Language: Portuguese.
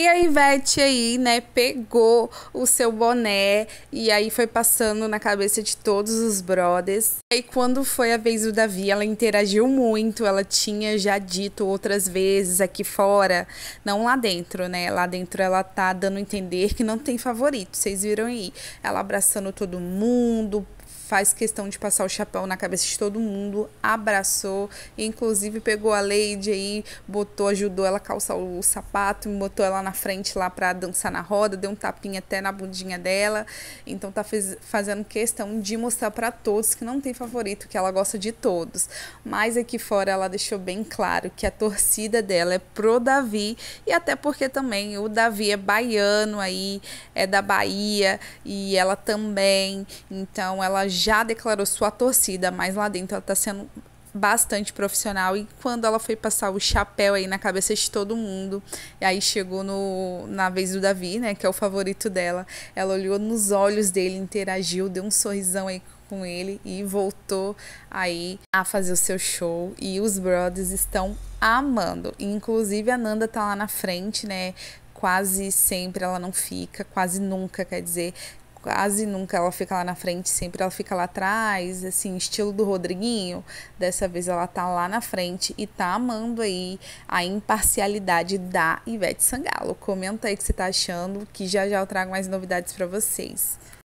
E a Ivete aí, né, pegou o seu boné e aí foi passando na cabeça de todos os brothers. E aí quando foi a vez do Davi, ela interagiu muito, ela tinha já dito outras vezes aqui fora, não lá dentro, né? Lá dentro ela tá dando entender que não tem favorito, vocês viram aí. Ela abraçando todo mundo, faz questão de passar o chapéu na cabeça de todo mundo, abraçou, inclusive pegou a Lady aí, botou, ajudou ela a calçar o sapato, botou ela na frente lá para dançar na roda, deu um tapinha até na bundinha dela. Então tá fez, fazendo questão de mostrar para todos que não tem favorito, que ela gosta de todos. Mas aqui fora ela deixou bem claro que a torcida dela é pro Davi e até porque também o Davi é baiano aí, é da Bahia e ela também. Então ela já declarou sua torcida, mas lá dentro ela está sendo bastante profissional e quando ela foi passar o chapéu aí na cabeça de todo mundo, e aí chegou no, na vez do Davi, né, que é o favorito dela, ela olhou nos olhos dele, interagiu, deu um sorrisão aí com ele e voltou aí a fazer o seu show e os brothers estão amando. Inclusive a Nanda tá lá na frente, né? Quase sempre ela não fica, quase nunca, quer dizer, quase nunca ela fica lá na frente, sempre ela fica lá atrás, assim, estilo do Rodriguinho. Dessa vez ela tá lá na frente e tá amando aí a imparcialidade da Ivete Sangalo. Comenta aí o que você tá achando, que já já eu trago mais novidades para vocês.